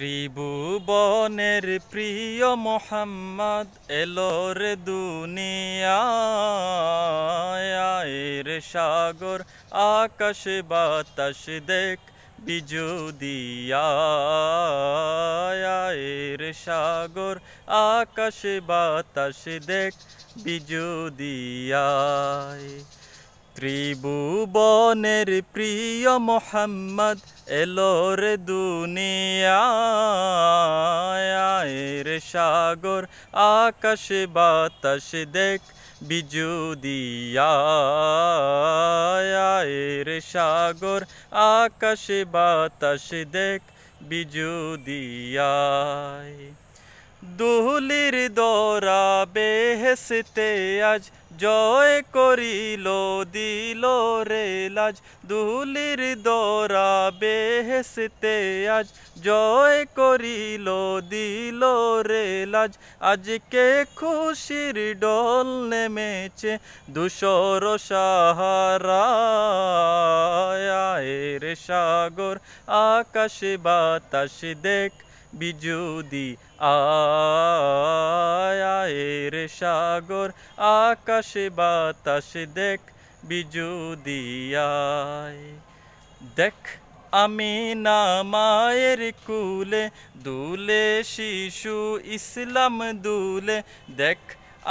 ত্রিভুবনের প্রিয় মোহাম্মদ এলোর রে সাগর আকাশ বাতাস দেখ বিজুদিয়ায়ের সাগর আকাশ বাতাস দেখ বিজুদিয়ায় ত্রিভুবনের প্রিয় মোহাম্মদ এলোর দুনিয়ায়ের সাগর আকাশ বাতাস দেখ বিজুদিয়ায়ের সাগর আকাশ বাতাস দেখ বিজুদিয়ায় দুহলির দৌরা বেহেসতে আজ জয় করিল দিল রে লাজ দুলির দোরা বেহেসতে আজ জয় করিল দিল রে লাজ আজকে খুশির ডল নেমেছে দুশোর সাহারা এর সাগর আকাশ বাতাস দেখ বিজুদি আয় রূপের সাগর আকাশে বাতাসে দেখ বিজুদিয়ায় দেখ আমি না মায়ের কুলে দুলে শিশু ইসলাম দুলে দেখ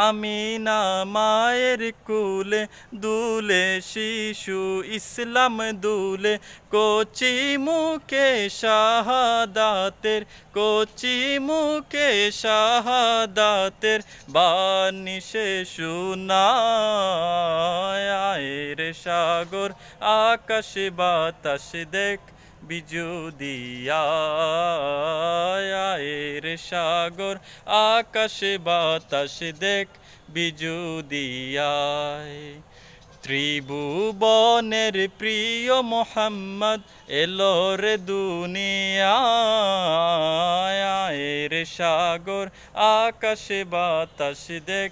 আমি না মায়ের কুলে দুলে শিশু ইসলাম দুলে কোচি মুখে শাহাদাতের কোচি মুখে শাহাদাতের বানিশে শুনায়ের সাগর আকাশ বাতাস দেখ বিজুদিয়া সাগর আকাশে বাতাস দেখ বিজুদিয়ায় ত্রিভুবনের প্রিয় মোহাম্মদ এলো রে দুনিয়ায় রে সাগর আকাশে বাতাস দেখ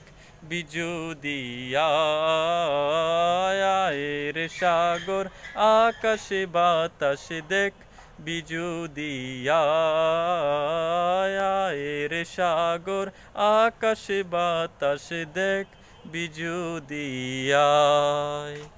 বিজুদিয়ায় রে সাগর আকাশে বাতাস দেখ বিজুদিয়া রে সাগর আকাশে বাতাসে দেখ বিজু দিয়ায়